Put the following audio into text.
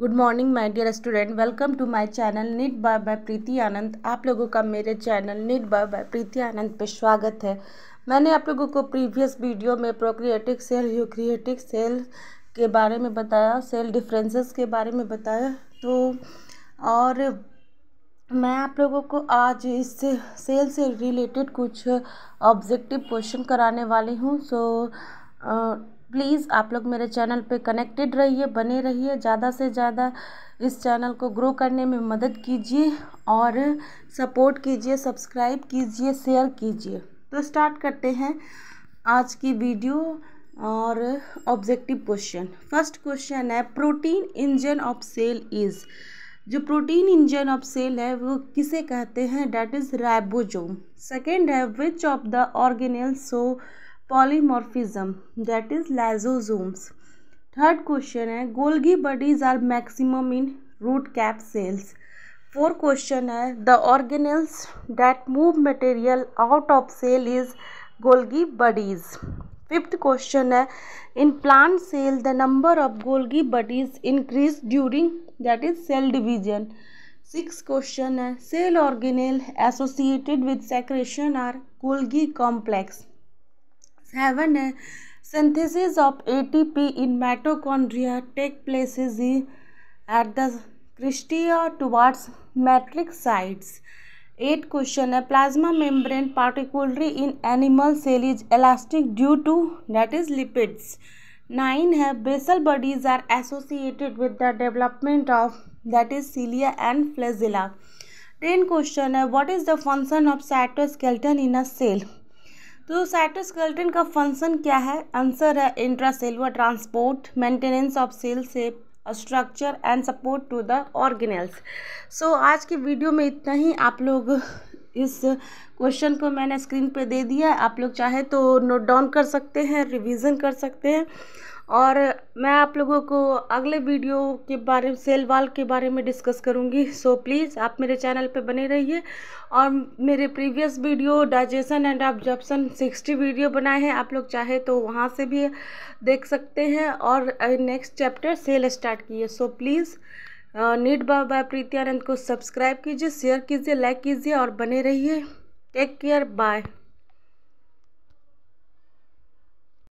Good morning my dear student welcome to my channel NEET by by Preeti Anand आप लोगों का मेरे channel NEET by by Preeti Anand पे स्वागत है मैंने आप लोगों को प्रीवियस वीडियो में प्रोक्रिएटिक सेल यूक्रिएटिक सेल के बारे में बताया सेल डिफरेंसेस के बारे में बताया तो और मैं आप लोगों को आज इस सेल से रिलेटेड कुछ ऑब्जेक्टिव क्वेश्चन कराने वाली हूँ सो प्लीज़ आप लोग मेरे चैनल पे कनेक्टेड रहिए बने रहिए ज़्यादा से ज़्यादा इस चैनल को ग्रो करने में मदद कीजिए और सपोर्ट कीजिए सब्सक्राइब कीजिए शेयर कीजिए तो स्टार्ट करते हैं आज की वीडियो और ऑब्जेक्टिव क्वेश्चन फर्स्ट क्वेश्चन है protein engine of cell is जो प्रोटीन इंजन ऑफ सेल है वो किसे कहते हैं डैट इज़ राइबोजोम सेकेंड है which of the organelle so polymorphism that is lysosomes third question है Golgi bodies are maximum in root cap cells four question है the organelles that move material out of cell is Golgi bodies fifth question है in plant cell the number of Golgi bodies increase during that is cell division six question है cell organelle associated with secretion are Golgi complex seven uh, synthesis of ATP in mitochondria take places at the cristae towards matrix sites. Eight question a plasma membrane particularly in animal cell is elastic due to that is lipids. Nine have uh, basal bodies are associated with the development of that is cilia and flagella. Ten question uh, what is the function of cytoskeleton in a cell? तो cytoskeleton का function क्या है answer है intracellular transport maintenance of cell से structure and support to the organelles so आज के video में इतना ही आप लोग इस क्वेश्चन को मैंने स्क्रीन पे दे दिया आप लोग चाहे तो नोट डाउन कर सकते हैं रिवीजन कर सकते हैं और मैं आप लोगों को अगले वीडियो के बारे में सेल वाल के बारे में डिस्कस करूँगी सो प्लीज़ आप मेरे चैनल पे बने रहिए और मेरे previous video digestion and absorption sixty video बनाए हैं आप लोग चाहे तो वहाँ से भी देख सकते हैं और नेक्स्ट चैप्टर सेल स्टार्ट किए सो प्लीज़ नीट बाबा प्रीति आनंद को सब्सक्राइब कीजिए शेयर कीजिए लाइक कीजिए और बने रहिए टेक केयर बाय